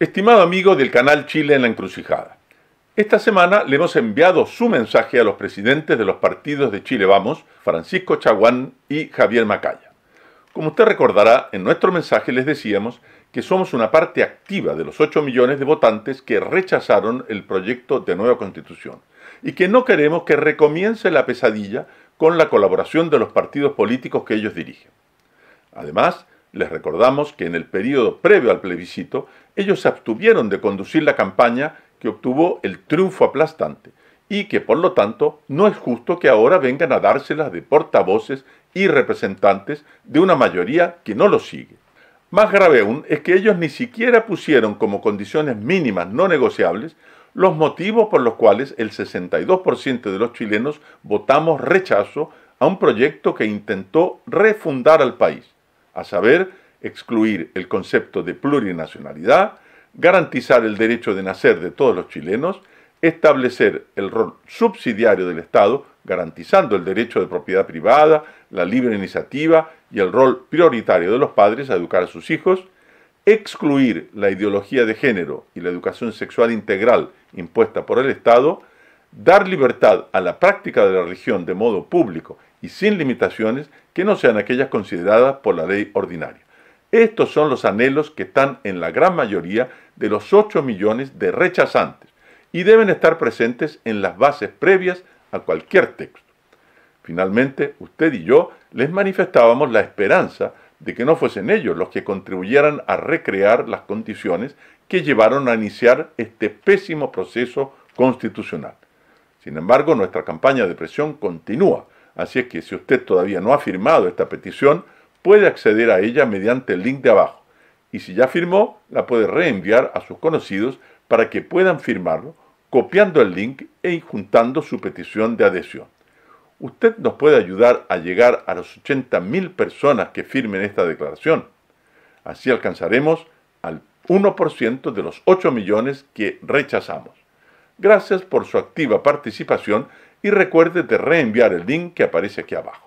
Estimado amigo del canal Chile en la Encrucijada, esta semana le hemos enviado su mensaje a los presidentes de los partidos de Chile Vamos, Francisco Chaguán y Javier Macaya. Como usted recordará, en nuestro mensaje les decíamos que somos una parte activa de los 8 millones de votantes que rechazaron el proyecto de nueva constitución y que no queremos que recomience la pesadilla con la colaboración de los partidos políticos que ellos dirigen. Además, les recordamos que en el periodo previo al plebiscito, ellos se abstuvieron de conducir la campaña que obtuvo el triunfo aplastante y que por lo tanto no es justo que ahora vengan a dárselas de portavoces y representantes de una mayoría que no los sigue. Más grave aún es que ellos ni siquiera pusieron como condiciones mínimas no negociables los motivos por los cuales el 62% de los chilenos votamos rechazo a un proyecto que intentó refundar al país a saber, excluir el concepto de plurinacionalidad, garantizar el derecho de nacer de todos los chilenos, establecer el rol subsidiario del Estado, garantizando el derecho de propiedad privada, la libre iniciativa y el rol prioritario de los padres a educar a sus hijos, excluir la ideología de género y la educación sexual integral impuesta por el Estado, dar libertad a la práctica de la religión de modo público y sin limitaciones que no sean aquellas consideradas por la ley ordinaria. Estos son los anhelos que están en la gran mayoría de los 8 millones de rechazantes y deben estar presentes en las bases previas a cualquier texto. Finalmente, usted y yo les manifestábamos la esperanza de que no fuesen ellos los que contribuyeran a recrear las condiciones que llevaron a iniciar este pésimo proceso constitucional. Sin embargo, nuestra campaña de presión continúa, así es que si usted todavía no ha firmado esta petición, puede acceder a ella mediante el link de abajo. Y si ya firmó, la puede reenviar a sus conocidos para que puedan firmarlo, copiando el link e juntando su petición de adhesión. Usted nos puede ayudar a llegar a los 80.000 personas que firmen esta declaración. Así alcanzaremos al 1% de los 8 millones que rechazamos. Gracias por su activa participación y recuerde de reenviar el link que aparece aquí abajo.